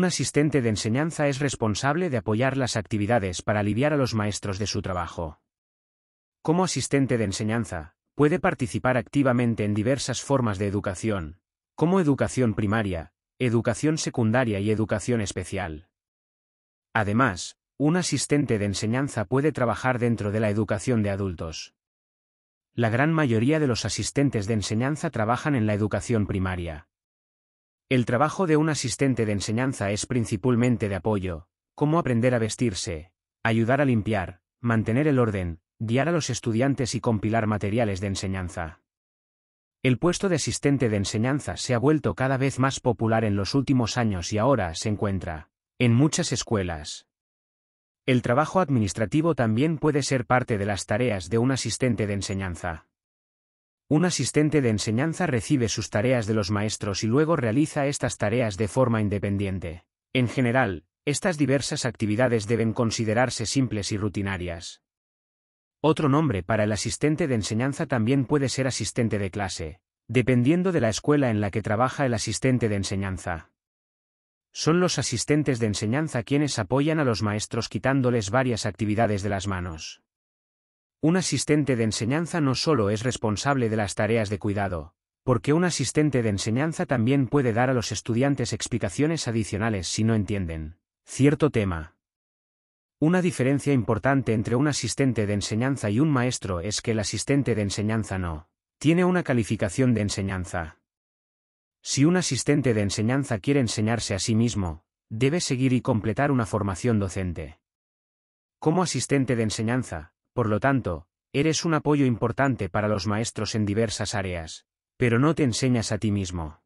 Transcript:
Un asistente de enseñanza es responsable de apoyar las actividades para aliviar a los maestros de su trabajo. Como asistente de enseñanza, puede participar activamente en diversas formas de educación, como educación primaria, educación secundaria y educación especial. Además, un asistente de enseñanza puede trabajar dentro de la educación de adultos. La gran mayoría de los asistentes de enseñanza trabajan en la educación primaria. El trabajo de un asistente de enseñanza es principalmente de apoyo, como aprender a vestirse, ayudar a limpiar, mantener el orden, guiar a los estudiantes y compilar materiales de enseñanza. El puesto de asistente de enseñanza se ha vuelto cada vez más popular en los últimos años y ahora se encuentra en muchas escuelas. El trabajo administrativo también puede ser parte de las tareas de un asistente de enseñanza. Un asistente de enseñanza recibe sus tareas de los maestros y luego realiza estas tareas de forma independiente. En general, estas diversas actividades deben considerarse simples y rutinarias. Otro nombre para el asistente de enseñanza también puede ser asistente de clase, dependiendo de la escuela en la que trabaja el asistente de enseñanza. Son los asistentes de enseñanza quienes apoyan a los maestros quitándoles varias actividades de las manos. Un asistente de enseñanza no solo es responsable de las tareas de cuidado, porque un asistente de enseñanza también puede dar a los estudiantes explicaciones adicionales si no entienden cierto tema. Una diferencia importante entre un asistente de enseñanza y un maestro es que el asistente de enseñanza no tiene una calificación de enseñanza. Si un asistente de enseñanza quiere enseñarse a sí mismo, debe seguir y completar una formación docente. Como asistente de enseñanza, por lo tanto, eres un apoyo importante para los maestros en diversas áreas, pero no te enseñas a ti mismo.